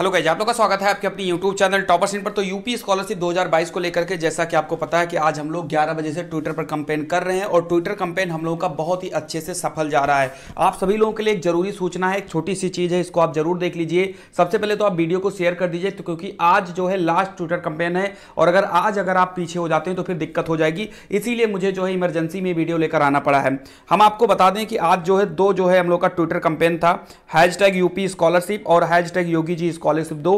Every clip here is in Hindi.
हेलो गाइज आप लोग का स्वागत है आपके अपने यूट्यूब चैनल टॉपर इन पर तो यूपी स्कॉलरशिप 2022 को लेकर के जैसा कि आपको पता है कि आज हम लोग 11 बजे से ट्विटर पर कंपेन कर रहे हैं और ट्विटर कंपेन हम लोगों का बहुत ही अच्छे से सफल जा रहा है आप सभी लोगों के लिए एक जरूरी सूचना है एक छोटी सी चीज़ है इसको आप जरूर देख लीजिए सबसे पहले तो आप वीडियो को शेयर कर दीजिए तो क्योंकि आज जो है लास्ट ट्विटर कंपेन है और अगर आज अगर आप पीछे हो जाते हैं तो फिर दिक्कत हो जाएगी इसीलिए मुझे जो है इमरजेंसी में वीडियो लेकर आना पड़ा है हम आपको बता दें कि आज जो है दो जो है हम लोग का ट्विटर कंपेन था हैज यूपी स्कॉलरशिप और हैज योगी जी स्कॉलरशिप दो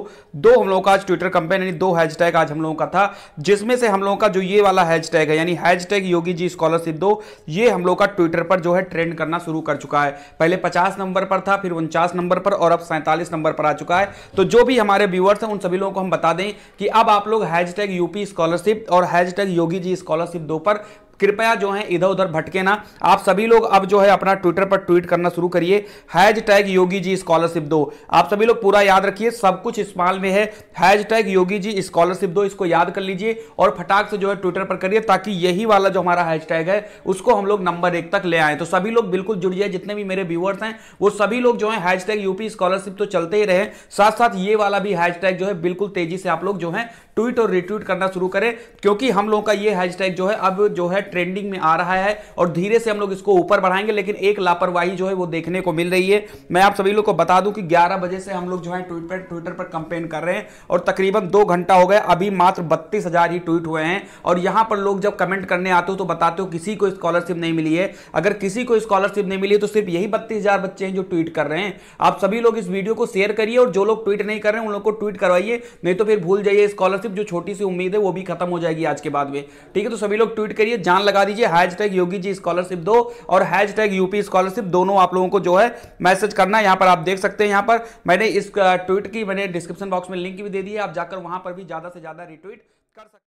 दो हम लोगों का आज ट्विटर कंपेन यानी दो हैशटैग आज हम लोगों का था जिसमें से हम लोगों का जो ये वाला हैशटैग है यानी हैशटैग योगी जी स्कॉलरशिप दो ये हम लोग का ट्विटर पर जो है ट्रेंड करना शुरू कर चुका है पहले पचास नंबर पर था फिर उनचास नंबर पर और अब सैंतालीस नंबर पर आ चुका है तो जो भी हमारे व्यूअर्स हैं उन सभी लोगों को हम बता दें कि अब आप लोग हैशटैग यूपी स्कॉलरशिप और हैशटैग योगी जी स्कॉलरशिप दो पर कृपया जो है इधर उधर भटके ना आप सभी लोग अब जो है अपना ट्विटर पर ट्वीट करना शुरू करिए hash tag Yogi ji scholarship दो आप सभी लोग पूरा याद रखिए सब कुछ इस्तेमाल में है hash tag Yogi ji scholarship दो इसको याद कर लीजिए और फटाक से जो है ट्विटर पर करिए ताकि यही वाला जो हमारा हैश है उसको हम लोग नंबर एक तक ले आए तो सभी लोग बिल्कुल जुड़ जाए जितने भी मेरे व्यूअर्स हैं वो सभी लोग जो है टैग यूपी स्कॉलरशिप तो चलते ही रहे साथ साथ ये वाला भी हैश जो है बिल्कुल तेजी से आप लोग जो है ट्वीट और रिट्वीट करना शुरू करें क्योंकि हम लोगों का ये हैश जो है अब जो है ट्रेंडिंग में आ रहा है और धीरे से हम लोग इसको ऊपर बढ़ाएंगे लेकिन एक लापरवाही जो है वो देखने को मिल रही है मैं आप सभी लोग को बता दूं कि 11 बजे से हम लोग जो है ट्विटर ट्विटर पर कंपेन कर रहे हैं और तकरीबन दो घंटा हो गया अभी मात्र बत्तीस ही ट्वीट हुए हैं और यहां पर लोग जब कमेंट करने आते हो तो बताते हो किसी को स्कॉलरशिप नहीं मिली है अगर किसी को स्कॉलरशिप नहीं मिली तो सिर्फ यही बत्तीस बच्चे हैं जो ट्वीट कर रहे हैं आप सभी लोग इस वीडियो को शेयर करिए और जो लोग ट्वीट नहीं कर रहे हैं उन लोग को ट्वीट करवाइए नहीं तो फिर भूल जाइए स्कॉलरशिप जो छोटी सी उम्मीद है वो भी खत्म हो जाएगी आज के बाद में ठीक है तो सभी लोग ट्वीट करिए जान निशान लगा दीजिए hash tag Yogi ji scholarship दो और हैज टैग यूपी स्कॉलरशिप दोनों आप लोगों को जो है मैसेज करना है यहाँ पर आप देख सकते हैं यहाँ पर मैंने इस ट्वीट की मैंने डिस्क्रिप्शन बॉक्स में लिंक भी दे दी है आप जाकर वहाँ पर भी ज़्यादा से ज़्यादा रिट्वीट कर सकते